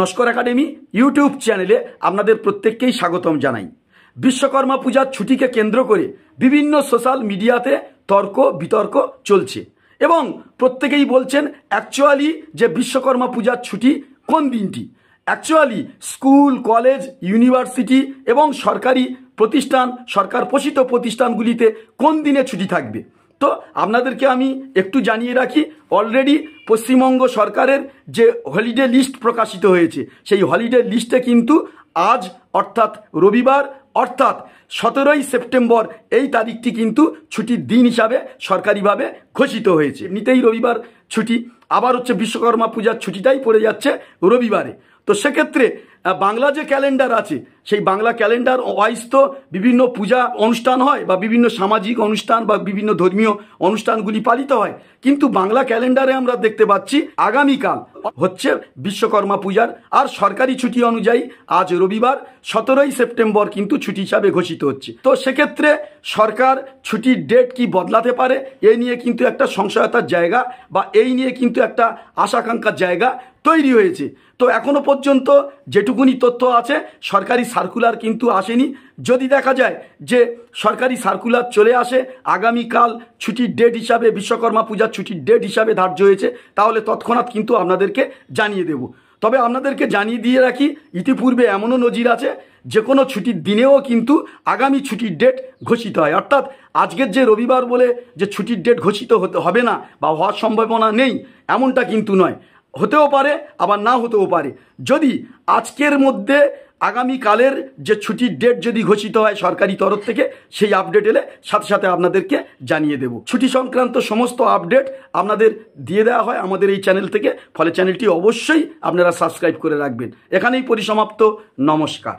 Naskar academy YouTube চ্যানেলে আপনাদের প্রত্যেককেই স্বাগতম জানাই বিশ্বকর্মা পূজার ছুটিকে কেন্দ্র করে বিভিন্ন সোশ্যাল মিডিয়াতে তর্ক বিতর্ক চলছে এবং প্রত্যেকেই বলছেন অ্যাকচুয়ালি যে বিশ্বকর্মা পূজার ছুটি কোন দিনটি অ্যাকচুয়ালি স্কুল কলেজ ইউনিভার্সিটি এবং সরকারি প্রতিষ্ঠান সরকার পোষিত প্রতিষ্ঠানগুলিতে কোন দিনে ছুটি থাকবে তো আপনাদেরকে আমি একটু জানিয়ে রাখি অলরেডি পশ্চিমবঙ্গ সরকারের যে হলিডে লিস্ট প্রকাশিত হয়েছে সেই হলিডে লিস্টে কিন্তু আজ অর্থাৎ রবিবার অর্থাৎ সতেরোই সেপ্টেম্বর এই তারিখটি কিন্তু ছুটির দিন হিসাবে সরকারিভাবে ঘোষিত হয়েছে নিতেই রবিবার ছুটি আবার হচ্ছে বিশ্বকর্মা পূজার ছুটিটাই পড়ে যাচ্ছে রবিবারে তো সেক্ষেত্রে বাংলা যে ক্যালেন্ডার আছে সেই বাংলা ক্যালেন্ডার ওয়াইজ তো বিভিন্ন পূজা অনুষ্ঠান হয় বা বিভিন্ন সামাজিক অনুষ্ঠান বা বিভিন্ন ধর্মীয় অনুষ্ঠানগুলি পালিত হয় কিন্তু বাংলা ক্যালেন্ডারে আমরা দেখতে পাচ্ছি আগামীকাল হচ্ছে বিশ্বকর্মা পূজার আর সরকারি ছুটি অনুযায়ী আজ রবিবার সতেরোই সেপ্টেম্বর কিন্তু ছুটি হিসাবে ঘোষিত হচ্ছে তো সেক্ষেত্রে সরকার ছুটির ডেট কি বদলাতে পারে এই নিয়ে কিন্তু একটা সংশয়তার জায়গা বা এই নিয়ে কিন্তু একটা আশাকাঙ্ক্ষার জায়গা তৈরি হয়েছে তো এখনো পর্যন্ত যেটুকুনি তথ্য আছে সরকারি সার্কুলার কিন্তু আসেনি যদি দেখা যায় যে সরকারি সার্কুলার চলে আসে আগামীকাল ছুটির ডেট হিসাবে বিশ্বকর্মা পূজার ছুটির ডেট হিসাবে ধার্য হয়েছে তাহলে তৎক্ষণাৎ কিন্তু আপনাদেরকে জানিয়ে দেব তবে আপনাদেরকে জানিয়ে দিয়ে রাখি ইতিপূর্বে এমনও নজির আছে যে কোনো ছুটির দিনেও কিন্তু আগামী ছুটির ডেট ঘোষিত হয় অর্থাৎ আজকের যে রবিবার বলে যে ছুটির ডেট ঘোষিত হতে হবে না বা হওয়ার সম্ভাবনা নেই এমনটা কিন্তু নয় হতেও পারে আবার না হতেও পারে যদি আজকের মধ্যে আগামীকালের যে ছুটির ডেট যদি ঘোষিত হয় সরকারি তরফ থেকে সেই আপডেট এলে সাথে সাথে আপনাদেরকে জানিয়ে দেব ছুটি সংক্রান্ত সমস্ত আপডেট আপনাদের দিয়ে দেওয়া হয় আমাদের এই চ্যানেল থেকে ফলে চ্যানেলটি অবশ্যই আপনারা সাবস্ক্রাইব করে রাখবেন এখানেই পরিসমাপ্ত নমস্কার